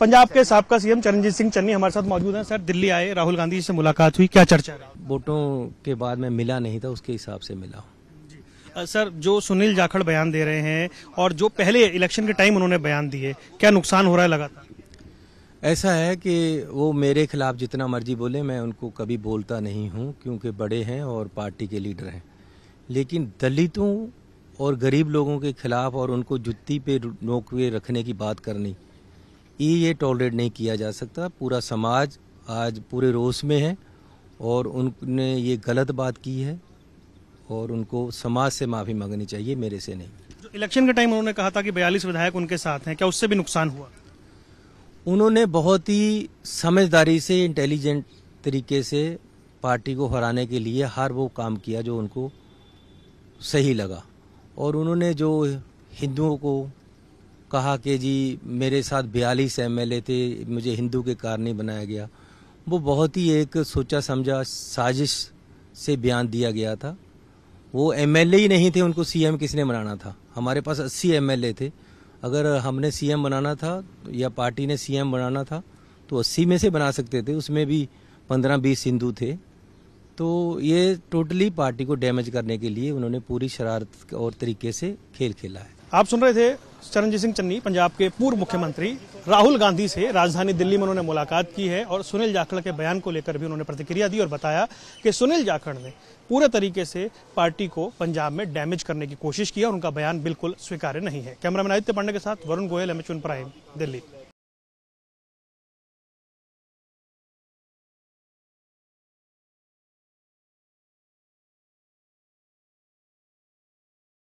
पंजाब के सबका सीएम चरणजीत सिंह चन्नी हमारे साथ मौजूद हैं सर दिल्ली आए राहुल गांधी से मुलाकात हुई क्या चर्चा रही वोटों के बाद मैं मिला नहीं था उसके हिसाब से मिला हूँ सर जो सुनील जाखड़ बयान दे रहे हैं और जो पहले इलेक्शन के टाइम उन्होंने बयान दिए क्या नुकसान हो रहा है लगातार ऐसा है कि वो मेरे खिलाफ जितना मर्जी बोले मैं उनको कभी बोलता नहीं हूँ क्योंकि बड़े हैं और पार्टी के लीडर हैं लेकिन दलितों और गरीब लोगों के खिलाफ और उनको जुत्ती पे नोक रखने की बात करनी ये टॉलरेट नहीं किया जा सकता पूरा समाज आज पूरे रोष में है और उनने ये गलत बात की है और उनको समाज से माफ़ी मांगनी चाहिए मेरे से नहीं जो इलेक्शन के टाइम उन्होंने कहा था कि बयालीस विधायक उनके साथ हैं क्या उससे भी नुकसान हुआ उन्होंने बहुत ही समझदारी से इंटेलिजेंट तरीके से पार्टी को हराने के लिए हर वो काम किया जो उनको सही लगा और उन्होंने जो हिंदुओं को कहा कि जी मेरे साथ बयालीस एम थे मुझे हिंदू के कारण नहीं बनाया गया वो बहुत ही एक सोचा समझा साजिश से बयान दिया गया था वो एम ही नहीं थे उनको सीएम किसने बनाना था हमारे पास अस्सी एम थे अगर हमने सीएम बनाना था या पार्टी ने सीएम बनाना था तो अस्सी में से बना सकते थे उसमें भी पंद्रह बीस हिंदू थे तो ये टोटली पार्टी को डैमेज करने के लिए उन्होंने पूरी शरारत और तरीके से खेल खेला है आप सुन रहे थे चरणजीत सिंह चन्नी पंजाब के पूर्व मुख्यमंत्री राहुल गांधी से राजधानी दिल्ली में उन्होंने मुलाकात की है और सुनील जाखड़ के बयान को लेकर भी उन्होंने प्रतिक्रिया दी और बताया कि सुनील जाखड़ ने पूरे तरीके से पार्टी को पंजाब में डैमेज करने की कोशिश की और उनका बयान बिल्कुल स्वीकार्य नहीं है कैमरामैन आदित्य पांडे के साथ वरुण गोयल एमएच प्राइम दिल्ली